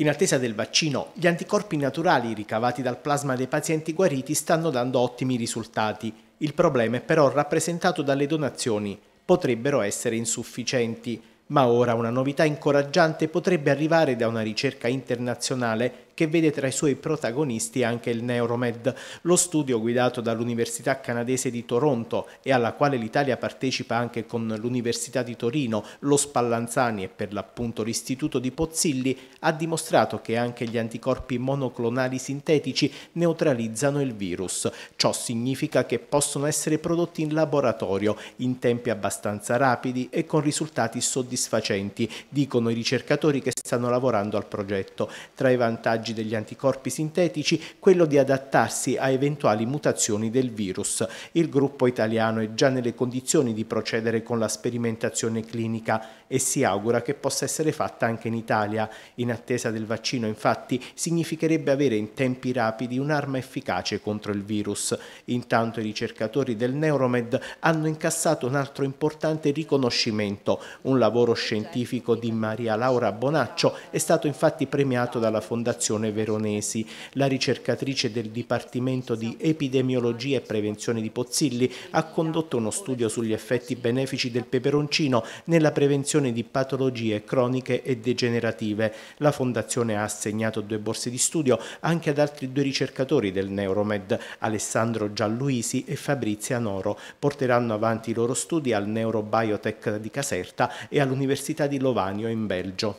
In attesa del vaccino, gli anticorpi naturali ricavati dal plasma dei pazienti guariti stanno dando ottimi risultati. Il problema è però rappresentato dalle donazioni. Potrebbero essere insufficienti, ma ora una novità incoraggiante potrebbe arrivare da una ricerca internazionale che vede tra i suoi protagonisti anche il Neuromed, lo studio guidato dall'Università Canadese di Toronto e alla quale l'Italia partecipa anche con l'Università di Torino, lo Spallanzani e per l'appunto l'Istituto di Pozzilli, ha dimostrato che anche gli anticorpi monoclonali sintetici neutralizzano il virus. Ciò significa che possono essere prodotti in laboratorio in tempi abbastanza rapidi e con risultati soddisfacenti, dicono i ricercatori che stanno lavorando al progetto. Tra i vantaggi vantaggi degli anticorpi sintetici quello di adattarsi a eventuali mutazioni del virus. Il gruppo italiano è già nelle condizioni di procedere con la sperimentazione clinica e si augura che possa essere fatta anche in Italia. In attesa del vaccino, infatti, significherebbe avere in tempi rapidi un'arma efficace contro il virus. Intanto i ricercatori del Neuromed hanno incassato un altro importante riconoscimento. Un lavoro scientifico di Maria Laura Bonaccio è stato infatti premiato dalla Fondazione Regione Veronesi. La ricercatrice del Dipartimento di Epidemiologia e Prevenzione di Pozzilli ha condotto uno studio sugli effetti benefici del peperoncino nella prevenzione di patologie croniche e degenerative. La Fondazione ha assegnato due borse di studio anche ad altri due ricercatori del Neuromed, Alessandro Gianluisi e Fabrizia Noro. Porteranno avanti i loro studi al Neurobiotech di Caserta e all'Università di Lovanio in Belgio.